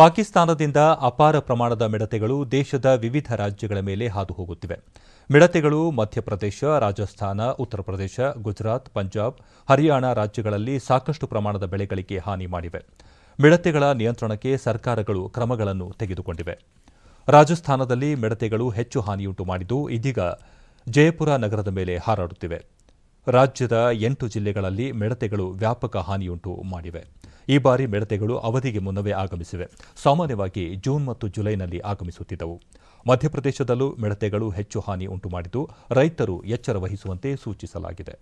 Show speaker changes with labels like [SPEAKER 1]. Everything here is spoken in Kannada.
[SPEAKER 1] ಪಾಕಿಸ್ತಾನದಿಂದ ಅಪಾರ ಪ್ರಮಾಣದ ಮಿಡತೆಗಳು ದೇಶದ ವಿವಿಧ ರಾಜ್ಯಗಳ ಮೇಲೆ ಹಾದು ಹೋಗುತ್ತಿವೆ ಮಿಡತೆಗಳು ಮಧ್ಯಪ್ರದೇಶ ರಾಜಸ್ಥಾನ ಉತ್ತರ ಪ್ರದೇಶ ಗುಜರಾತ್ ಪಂಜಾಬ್ ಹರಿಯಾಣ ರಾಜ್ಯಗಳಲ್ಲಿ ಸಾಕಷ್ಟು ಪ್ರಮಾಣದ ಬೆಳೆಗಳಿಗೆ ಹಾನಿ ಮಾಡಿವೆ ಮಿಡತೆಗಳ ನಿಯಂತ್ರಣಕ್ಕೆ ಸರ್ಕಾರಗಳು ಕ್ರಮಗಳನ್ನು ತೆಗೆದುಕೊಂಡಿವೆ ರಾಜಸ್ಥಾನದಲ್ಲಿ ಮಿಡತೆಗಳು ಹೆಚ್ಚು ಹಾನಿಯುಂಟು ಮಾಡಿದ್ದು ಇದೀಗ ಜಯಪುರ ನಗರದ ಮೇಲೆ ಹಾರಾಡುತ್ತಿವೆ ರಾಜ್ಯದ ಎಂಟು ಜಿಲ್ಲೆಗಳಲ್ಲಿ ಮಿಡತೆಗಳು ವ್ಯಾಪಕ ಹಾನಿಯುಂಟು ಮಾಡಿವೆ ಈ ಬಾರಿ ಮಿಡತೆಗಳು ಅವಧಿಗೆ ಮುನ್ನವೇ ಆಗಮಿಸಿವೆ ಸಾಮಾನ್ಯವಾಗಿ ಜೂನ್ ಮತ್ತು ಜುಲೈನಲ್ಲಿ ಆಗಮಿಸುತ್ತಿದ್ದವು ಮಧ್ಯಪ್ರದೇಶದಲ್ಲೂ ಮಿಡತೆಗಳು ಹೆಚ್ಚು ಹಾನಿ ಉಂಟು ರೈತರು ಎಚ್ಚರ ವಹಿಸುವಂತೆ ಸೂಚಿಸಲಾಗಿದೆ